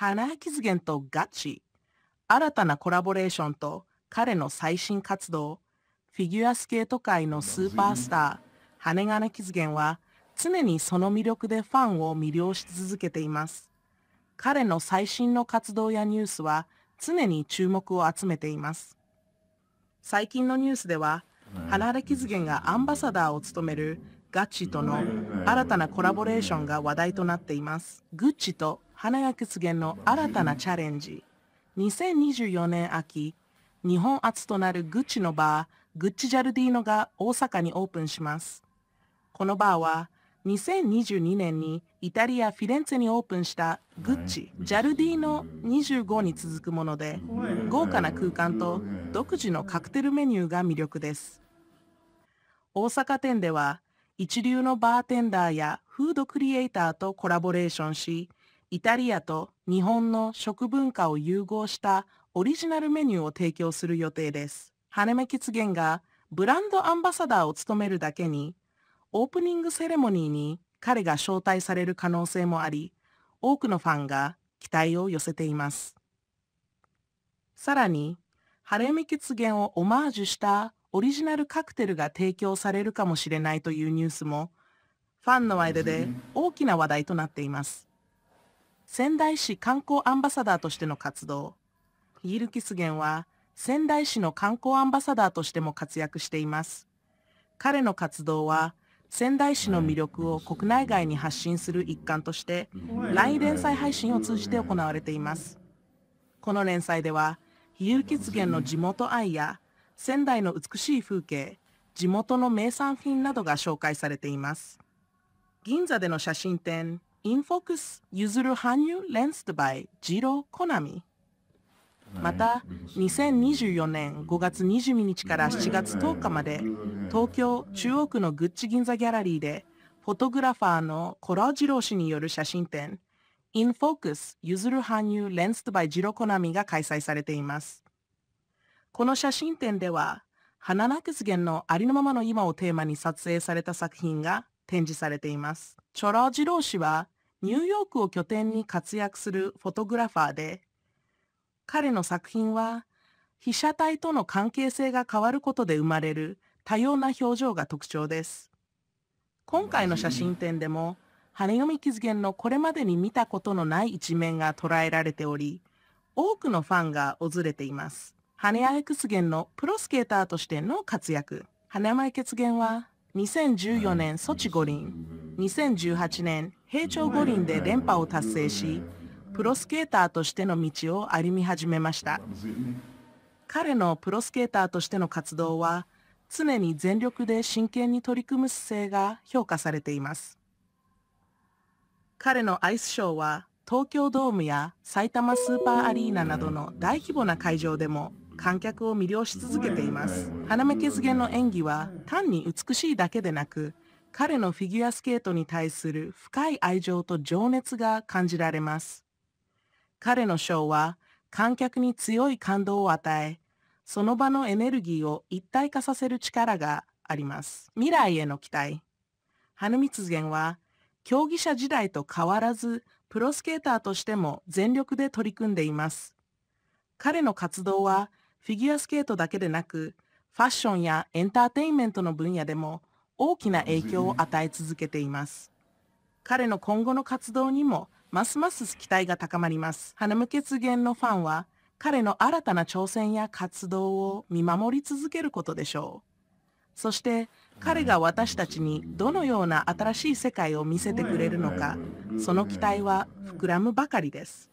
花キ源とガチ、新たなコラボレーションと彼の最新活動、フィギュアスケート界のスーパースター、羽金キ源は常にその魅力でファンを魅了し続けています。彼の最新の活動やニュースは常に注目を集めています。最近のニュースでは、花金元がアンバサダーを務めるガッチとの新たなコラボレーションが話題となっています。グッチと花屋実現の新たなチャレンジ2024年秋日本初となるグッチのバーグッチジャルディーノが大阪にオープンしますこのバーは2022年にイタリア・フィレンツェにオープンしたグッチ・ジャルディーノ25に続くもので豪華な空間と独自のカクテルメニューが魅力です大阪店では一流のバーテンダーやフードクリエイターとコラボレーションしイタリアと日本の食文化を融合したオリジナルメニューを提供する予定です。羽目吉源がブランドアンバサダーを務めるだけに、オープニングセレモニーに彼が招待される可能性もあり、多くのファンが期待を寄せています。さらに、ハレミ血源をオマージュしたオリジナルカクテルが提供されるかもしれないというニュースも、ファンの間で大きな話題となっています。仙台市観光アンバサダーとしての活動。イールキスゲンは仙台市の観光アンバサダーとしても活躍しています。彼の活動は仙台市の魅力を国内外に発信する一環として LINE 連載配信を通じて行われています。この連載では、ヒールキスゲンの地元愛や仙台の美しい風景、地元の名産品などが紹介されています。銀座での写真展、インフォックス譲る韓流レンストバイジロコナミまた2024年5月22日から7月10日まで東京中央区のグッチ銀座ギャラリーでフォトグラファーのコラジロ氏による写真展インフォックス譲る韓流レンストバイジロコナミが開催されていますこの写真展では花なくすげんのありのままの今をテーマに撮影された作品が展示されています。チョラジロー氏はニューヨークを拠点に活躍するフォトグラファーで、彼の作品は被写体との関係性が変わることで生まれる多様な表情が特徴です。今回の写真展でも、羽読み傷言のこれまでに見たことのない一面が捉えられており、多くのファンが訪れています。羽山ゲ源のプロスケーターとしての活躍。羽山ゲンは2014年ソチ五輪、2018年平昌五輪で連覇を達成しプロスケーターとしての道を歩み始めました彼のプロスケーターとしての活動は常に全力で真剣に取り組む姿勢が評価されています彼のアイスショーは東京ドームや埼玉スーパーアリーナなどの大規模な会場でも観客を魅了し続けています花目削減の演技は単に美しいだけでなく彼のフィギュアスケートに対する深い愛情と情熱が感じられます。彼のショーは観客に強い感動を与え、その場のエネルギーを一体化させる力があります。未来への期待。花光源は、競技者時代と変わらず、プロスケーターとしても全力で取り組んでいます。彼の活動は、フィギュアスケートだけでなく、ファッションやエンターテインメントの分野でも大きな影響を与え続けています。彼の今後の活動にもますます期待が高まります。花向血源のファンは彼の新たな挑戦や活動を見守り続けることでしょう。そして彼が私たちにどのような新しい世界を見せてくれるのか、その期待は膨らむばかりです。